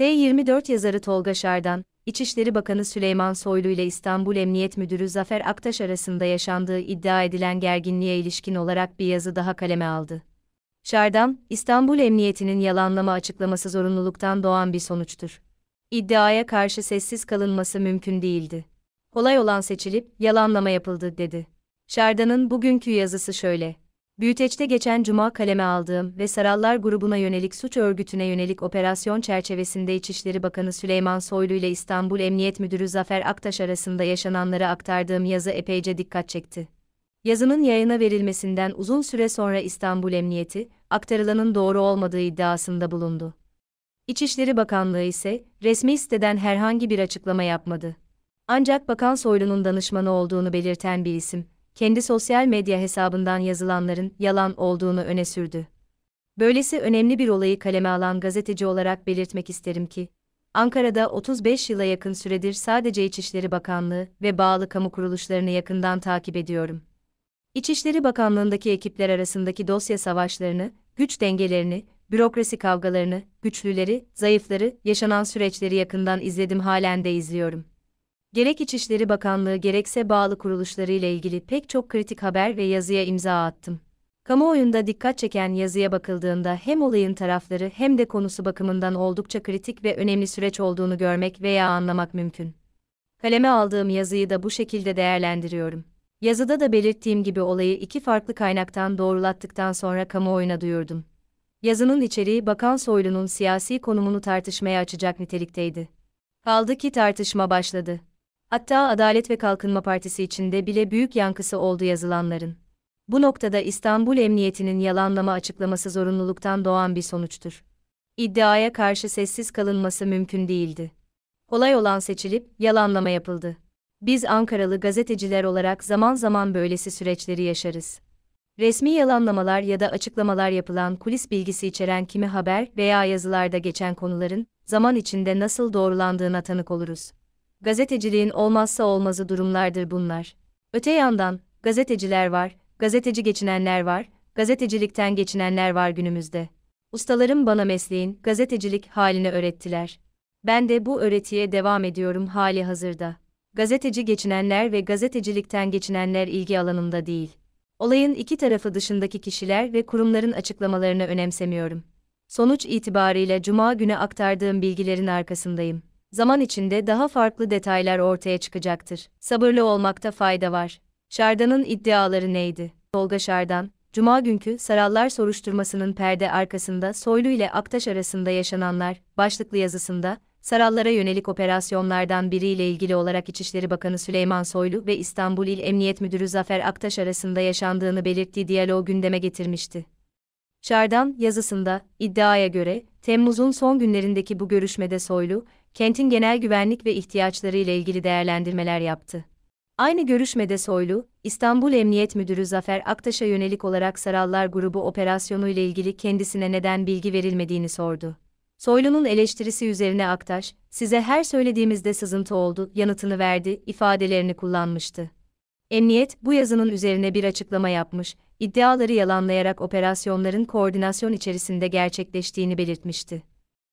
T24 yazarı Tolga Şardan, İçişleri Bakanı Süleyman Soylu ile İstanbul Emniyet Müdürü Zafer Aktaş arasında yaşandığı iddia edilen gerginliğe ilişkin olarak bir yazı daha kaleme aldı. Şardan, İstanbul Emniyeti'nin yalanlama açıklaması zorunluluktan doğan bir sonuçtur. İddiaya karşı sessiz kalınması mümkün değildi. Olay olan seçilip yalanlama yapıldı dedi. Şardan'ın bugünkü yazısı şöyle: Büyüteç'te geçen cuma kaleme aldığım ve Sarallar grubuna yönelik suç örgütüne yönelik operasyon çerçevesinde İçişleri Bakanı Süleyman Soylu ile İstanbul Emniyet Müdürü Zafer Aktaş arasında yaşananları aktardığım yazı epeyce dikkat çekti. Yazının yayına verilmesinden uzun süre sonra İstanbul Emniyeti, aktarılanın doğru olmadığı iddiasında bulundu. İçişleri Bakanlığı ise resmi siteden herhangi bir açıklama yapmadı. Ancak Bakan Soylu'nun danışmanı olduğunu belirten bir isim, kendi sosyal medya hesabından yazılanların yalan olduğunu öne sürdü. Böylesi önemli bir olayı kaleme alan gazeteci olarak belirtmek isterim ki, Ankara'da 35 yıla yakın süredir sadece İçişleri Bakanlığı ve bağlı kamu kuruluşlarını yakından takip ediyorum. İçişleri Bakanlığındaki ekipler arasındaki dosya savaşlarını, güç dengelerini, bürokrasi kavgalarını, güçlüleri, zayıfları, yaşanan süreçleri yakından izledim halen de izliyorum. Gerek İçişleri Bakanlığı gerekse bağlı kuruluşları ile ilgili pek çok kritik haber ve yazıya imza attım. Kamuoyunda dikkat çeken yazıya bakıldığında hem olayın tarafları hem de konusu bakımından oldukça kritik ve önemli süreç olduğunu görmek veya anlamak mümkün. Kaleme aldığım yazıyı da bu şekilde değerlendiriyorum. Yazıda da belirttiğim gibi olayı iki farklı kaynaktan doğrulattıktan sonra kamuoyuna duyurdum. Yazının içeriği Bakan Soylu'nun siyasi konumunu tartışmaya açacak nitelikteydi. Kaldı ki tartışma başladı. Hatta Adalet ve Kalkınma Partisi içinde bile büyük yankısı oldu yazılanların. Bu noktada İstanbul Emniyeti'nin yalanlama açıklaması zorunluluktan doğan bir sonuçtur. İddiaya karşı sessiz kalınması mümkün değildi. Olay olan seçilip yalanlama yapıldı. Biz Ankaralı gazeteciler olarak zaman zaman böylesi süreçleri yaşarız. Resmi yalanlamalar ya da açıklamalar yapılan kulis bilgisi içeren kimi haber veya yazılarda geçen konuların zaman içinde nasıl doğrulandığına tanık oluruz gazeteciliğin olmazsa olmazı durumlardır bunlar. Öte yandan, gazeteciler var, gazeteci geçinenler var, gazetecilikten geçinenler var günümüzde. Ustalarım bana mesleğin gazetecilik halini öğrettiler. Ben de bu öğretiye devam ediyorum hali hazırda. Gazeteci geçinenler ve gazetecilikten geçinenler ilgi alanımda değil. Olayın iki tarafı dışındaki kişiler ve kurumların açıklamalarını önemsemiyorum. Sonuç itibariyle cuma günü aktardığım bilgilerin arkasındayım zaman içinde daha farklı detaylar ortaya çıkacaktır. Sabırlı olmakta fayda var. Şardan'ın iddiaları neydi? Tolga Şardan, Cuma günkü Sarallar soruşturmasının perde arkasında Soylu ile Aktaş arasında yaşananlar başlıklı yazısında Sarallara yönelik operasyonlardan biriyle ilgili olarak İçişleri Bakanı Süleyman Soylu ve İstanbul İl Emniyet Müdürü Zafer Aktaş arasında yaşandığını belirttiği diyaloğu gündeme getirmişti. Şardan yazısında iddiaya göre Temmuz'un son günlerindeki bu görüşmede Soylu, kentin genel güvenlik ve ihtiyaçları ile ilgili değerlendirmeler yaptı. Aynı görüşmede Soylu, İstanbul Emniyet Müdürü Zafer Aktaş'a yönelik olarak Sarallar Grubu operasyonu ile ilgili kendisine neden bilgi verilmediğini sordu. Soylu'nun eleştirisi üzerine Aktaş, size her söylediğimizde sızıntı oldu, yanıtını verdi, ifadelerini kullanmıştı. Emniyet, bu yazının üzerine bir açıklama yapmış, iddiaları yalanlayarak operasyonların koordinasyon içerisinde gerçekleştiğini belirtmişti.